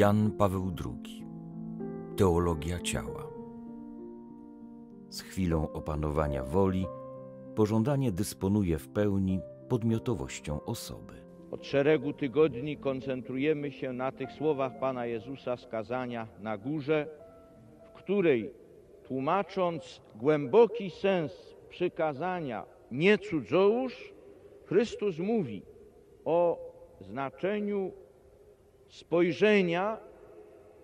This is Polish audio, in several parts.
Jan Paweł II Teologia ciała Z chwilą opanowania woli pożądanie dysponuje w pełni podmiotowością osoby. Od szeregu tygodni koncentrujemy się na tych słowach Pana Jezusa z kazania na górze, w której tłumacząc głęboki sens przykazania nie cudzołóż, Chrystus mówi o znaczeniu spojrzenia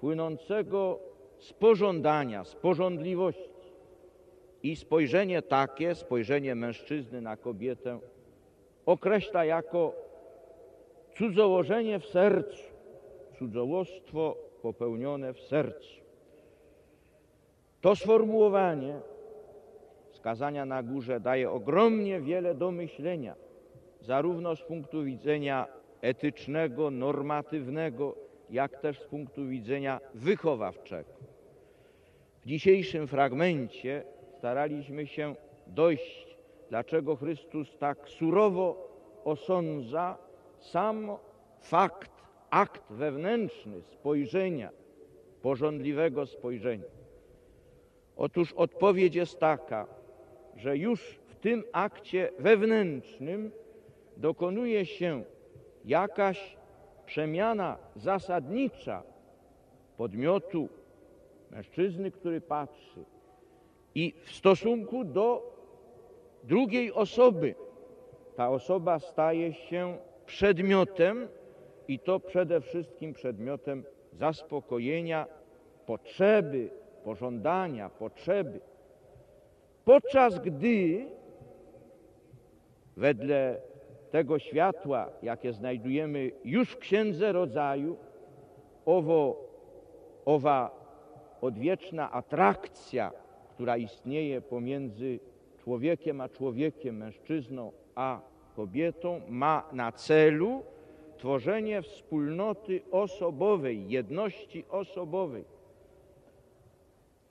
płynącego z pożądania, z pożądliwości. I spojrzenie takie, spojrzenie mężczyzny na kobietę, określa jako cudzołożenie w sercu, cudzołostwo popełnione w sercu. To sformułowanie skazania na górze daje ogromnie wiele do myślenia, zarówno z punktu widzenia etycznego, normatywnego, jak też z punktu widzenia wychowawczego. W dzisiejszym fragmencie staraliśmy się dojść, dlaczego Chrystus tak surowo osądza sam fakt, akt wewnętrzny spojrzenia, pożądliwego spojrzenia. Otóż odpowiedź jest taka, że już w tym akcie wewnętrznym dokonuje się jakaś przemiana zasadnicza podmiotu mężczyzny, który patrzy i w stosunku do drugiej osoby. Ta osoba staje się przedmiotem i to przede wszystkim przedmiotem zaspokojenia potrzeby, pożądania, potrzeby. Podczas gdy wedle tego światła, jakie znajdujemy już w Księdze Rodzaju, owo, owa odwieczna atrakcja, która istnieje pomiędzy człowiekiem a człowiekiem, mężczyzną a kobietą, ma na celu tworzenie wspólnoty osobowej, jedności osobowej,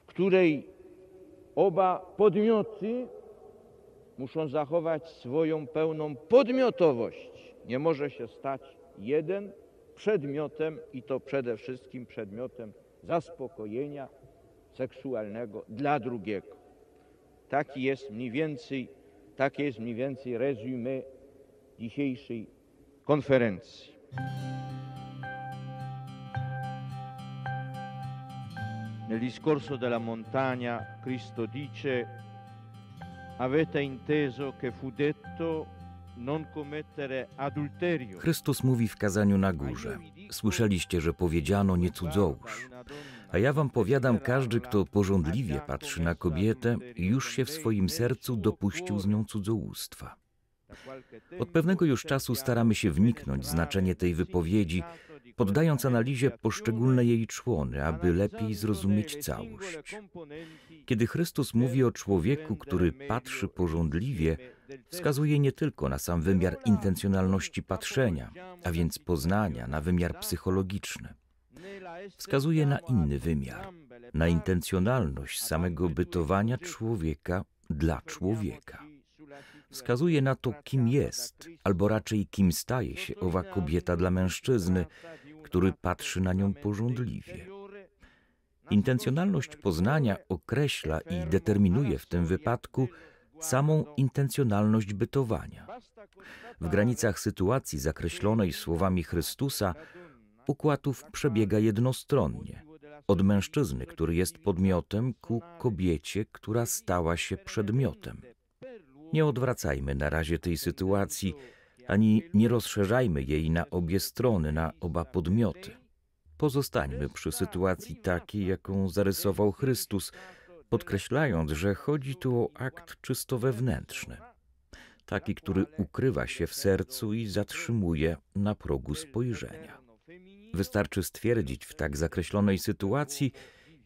w której oba podmioty muszą zachować swoją pełną podmiotowość. Nie może się stać jeden przedmiotem i to przede wszystkim przedmiotem zaspokojenia seksualnego dla drugiego. Taki jest mniej więcej, takie jest mniej więcej rezumé dzisiejszej konferencji. Nel discorso della montagna Cristo dice Avete inteso che fu detto non commettere adulterio. Chrystus mówi w kazaniu na górze: Słyszeliście, że powiedziano nie cudzołóż. A ja wam powiadam, każdy, kto porządliwie patrzy na kobietę, już się w swoim sercu dopuścił z nią cudzołóstwa. Od pewnego już czasu staramy się wniknąć znaczenie tej wypowiedzi, poddając analizie poszczególne jej człony, aby lepiej zrozumieć całość. Kiedy Chrystus mówi o człowieku, który patrzy porządliwie, wskazuje nie tylko na sam wymiar intencjonalności patrzenia, a więc poznania, na wymiar psychologiczny. Wskazuje na inny wymiar, na intencjonalność samego bytowania człowieka dla człowieka. Wskazuje na to, kim jest, albo raczej kim staje się owa kobieta dla mężczyzny, który patrzy na nią pożądliwie. Intencjonalność poznania określa i determinuje w tym wypadku samą intencjonalność bytowania. W granicach sytuacji zakreślonej słowami Chrystusa układów przebiega jednostronnie od mężczyzny, który jest podmiotem, ku kobiecie, która stała się przedmiotem. Nie odwracajmy na razie tej sytuacji ani nie rozszerzajmy jej na obie strony, na oba podmioty. Pozostańmy przy sytuacji takiej, jaką zarysował Chrystus, podkreślając, że chodzi tu o akt czysto wewnętrzny, taki, który ukrywa się w sercu i zatrzymuje na progu spojrzenia. Wystarczy stwierdzić w tak zakreślonej sytuacji,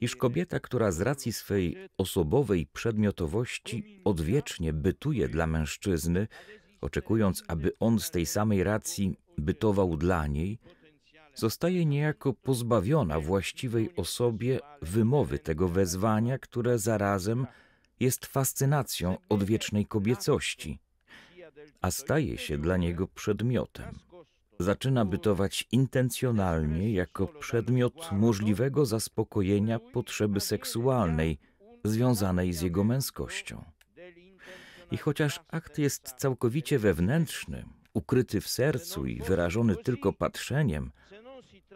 iż kobieta, która z racji swej osobowej przedmiotowości odwiecznie bytuje dla mężczyzny, oczekując, aby on z tej samej racji bytował dla niej, zostaje niejako pozbawiona właściwej osobie wymowy tego wezwania, które zarazem jest fascynacją odwiecznej kobiecości, a staje się dla niego przedmiotem. Zaczyna bytować intencjonalnie jako przedmiot możliwego zaspokojenia potrzeby seksualnej związanej z jego męskością. I chociaż akt jest całkowicie wewnętrzny, ukryty w sercu i wyrażony tylko patrzeniem,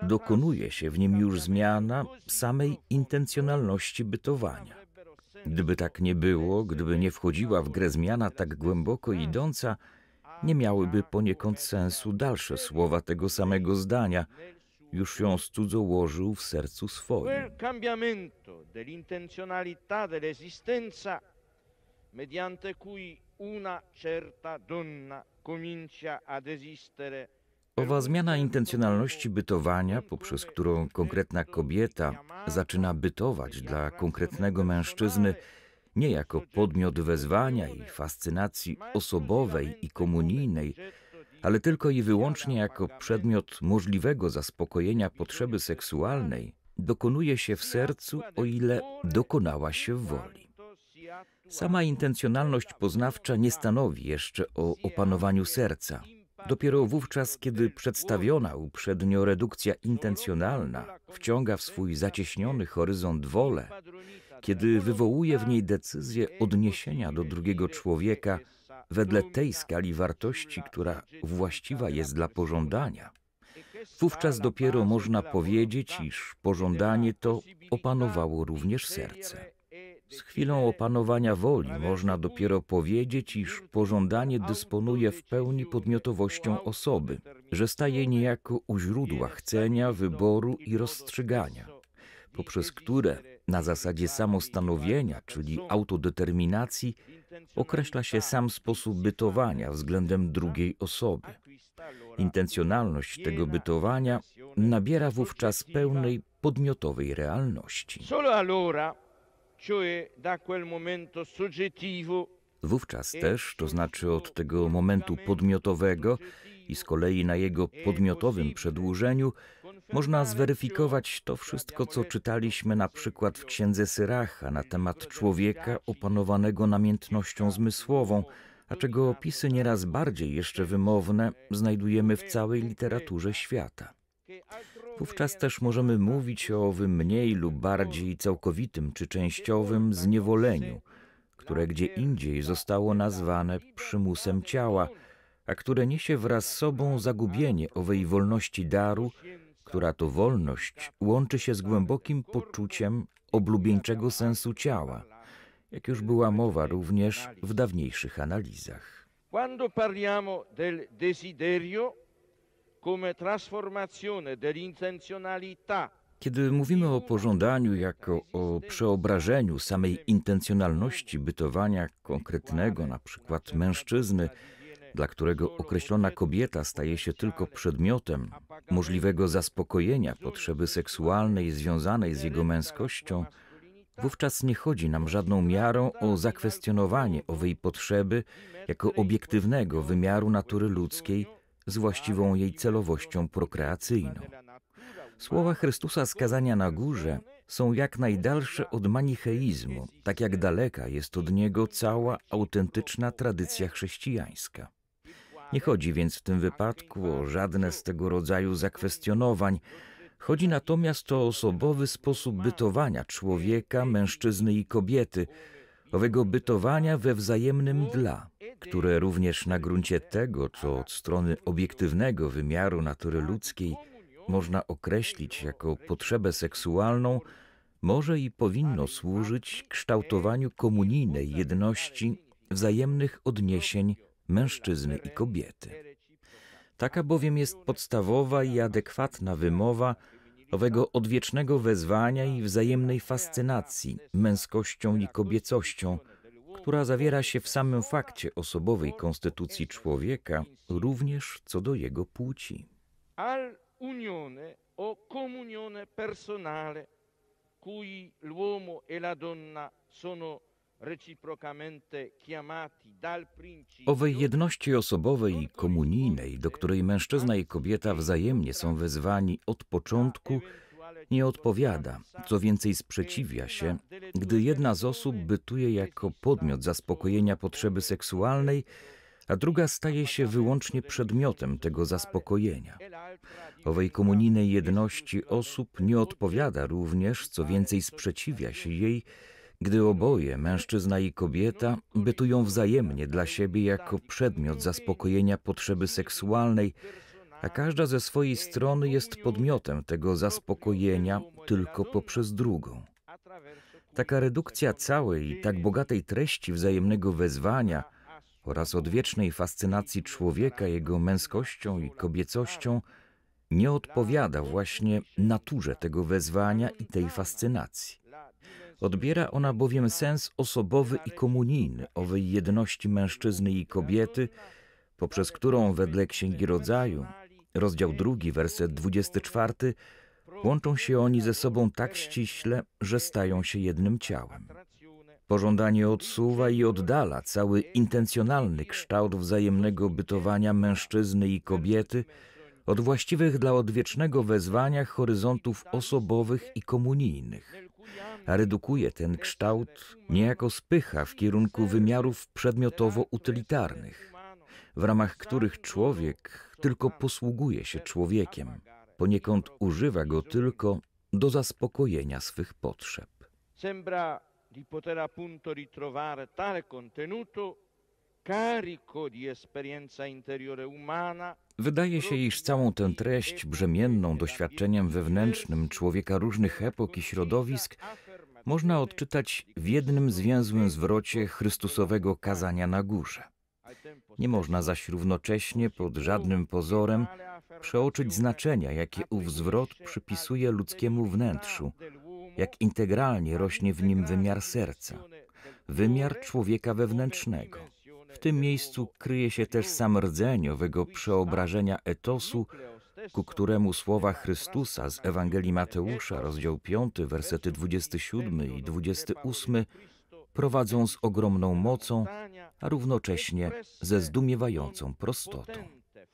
dokonuje się w nim już zmiana samej intencjonalności bytowania. Gdyby tak nie było, gdyby nie wchodziła w grę zmiana tak głęboko idąca, nie miałyby poniekąd sensu dalsze słowa tego samego zdania, już ją studzołożył w sercu swoim mediante cui una certa donna comincia ad esistere Owa zmiana intencjonalności bytowania, poprzez którą konkretna kobieta zaczyna bytować dla konkretnego mężczyzny, nie jako podmiot wezwania i fascynacji osobowej i komunijnej, ale tylko i wyłącznie jako przedmiot możliwego zaspokojenia potrzeby seksualnej, dokonuje się w sercu, o ile dokonała się woli. Sama intencjonalność poznawcza nie stanowi jeszcze o opanowaniu serca. Dopiero wówczas, kiedy przedstawiona uprzednio redukcja intencjonalna wciąga w swój zacieśniony horyzont wolę, kiedy wywołuje w niej decyzję odniesienia do drugiego człowieka wedle tej skali wartości, która właściwa jest dla pożądania, wówczas dopiero można powiedzieć, iż pożądanie to opanowało również serce. Z chwilą opanowania woli można dopiero powiedzieć, iż pożądanie dysponuje w pełni podmiotowością osoby, że staje niejako u źródła chcenia, wyboru i rozstrzygania, poprzez które na zasadzie samostanowienia, czyli autodeterminacji, określa się sam sposób bytowania względem drugiej osoby. Intencjonalność tego bytowania nabiera wówczas pełnej podmiotowej realności. Solo allora Wówczas e też, to znaczy od tego momentu podmiotowego i z kolei na jego e podmiotowym przedłużeniu, można zweryfikować to wszystko, co czytaliśmy na przykład w księdze Syracha na temat człowieka opanowanego namiętnością zmysłową, a czego opisy nieraz bardziej jeszcze wymowne znajdujemy w całej literaturze świata. Wówczas też możemy mówić o owym mniej lub bardziej całkowitym czy częściowym zniewoleniu, które gdzie indziej zostało nazwane przymusem ciała, a które niesie wraz z sobą zagubienie owej wolności daru, która to wolność łączy się z głębokim poczuciem oblubieńczego sensu ciała, jak już była mowa również w dawniejszych analizach. Quando parliamo del desiderio, kiedy mówimy o pożądaniu jako o przeobrażeniu samej intencjonalności bytowania konkretnego, na przykład mężczyzny, dla którego określona kobieta staje się tylko przedmiotem możliwego zaspokojenia potrzeby seksualnej związanej z jego męskością, wówczas nie chodzi nam żadną miarą o zakwestionowanie owej potrzeby jako obiektywnego wymiaru natury ludzkiej z właściwą jej celowością prokreacyjną. Słowa Chrystusa z kazania na górze są jak najdalsze od manicheizmu, tak jak daleka jest od niego cała autentyczna tradycja chrześcijańska. Nie chodzi więc w tym wypadku o żadne z tego rodzaju zakwestionowań, chodzi natomiast o osobowy sposób bytowania człowieka, mężczyzny i kobiety, owego bytowania we wzajemnym dla – które również na gruncie tego, co od strony obiektywnego wymiaru natury ludzkiej można określić jako potrzebę seksualną, może i powinno służyć kształtowaniu komunijnej jedności wzajemnych odniesień mężczyzny i kobiety. Taka bowiem jest podstawowa i adekwatna wymowa owego odwiecznego wezwania i wzajemnej fascynacji męskością i kobiecością – która zawiera się w samym fakcie osobowej konstytucji człowieka, również co do jego płci. Al unione o comunione personale cui l'uomo e la donna sono Owej jedności osobowej i komunijnej, do której mężczyzna i kobieta wzajemnie są wezwani od początku nie odpowiada, co więcej sprzeciwia się, gdy jedna z osób bytuje jako podmiot zaspokojenia potrzeby seksualnej, a druga staje się wyłącznie przedmiotem tego zaspokojenia. Owej komunijnej jedności osób nie odpowiada również, co więcej sprzeciwia się jej, gdy oboje, mężczyzna i kobieta, bytują wzajemnie dla siebie jako przedmiot zaspokojenia potrzeby seksualnej, a każda ze swojej strony jest podmiotem tego zaspokojenia tylko poprzez drugą. Taka redukcja całej i tak bogatej treści wzajemnego wezwania oraz odwiecznej fascynacji człowieka jego męskością i kobiecością nie odpowiada właśnie naturze tego wezwania i tej fascynacji. Odbiera ona bowiem sens osobowy i komunijny owej jedności mężczyzny i kobiety, poprzez którą wedle Księgi Rodzaju rozdział drugi, werset 24, łączą się oni ze sobą tak ściśle, że stają się jednym ciałem. Pożądanie odsuwa i oddala cały intencjonalny kształt wzajemnego bytowania mężczyzny i kobiety od właściwych dla odwiecznego wezwania horyzontów osobowych i komunijnych, a redukuje ten kształt, niejako spycha w kierunku wymiarów przedmiotowo-utylitarnych w ramach których człowiek tylko posługuje się człowiekiem, poniekąd używa go tylko do zaspokojenia swych potrzeb. Sembra di poter appunto ritrovare tale contenuto carico di esperienza interiore umana Wydaje się, iż całą tę treść brzemienną doświadczeniem wewnętrznym człowieka różnych epok i środowisk można odczytać w jednym zwięzłym zwrocie Chrystusowego kazania na górze. Nie można zaś równocześnie pod żadnym pozorem przeoczyć znaczenia, jakie ów zwrot przypisuje ludzkiemu wnętrzu, jak integralnie rośnie w nim wymiar serca, wymiar człowieka wewnętrznego. W tym miejscu kryje się też sam rdzeń owego przeobrażenia etosu, ku któremu słowa Chrystusa z Ewangelii Mateusza, rozdział 5, versety 27 i 28, prowadzą z ogromną mocą, a równocześnie ze zdumiewającą prostotą.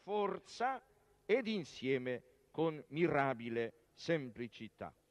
forza ed insieme con mirabile semplicità.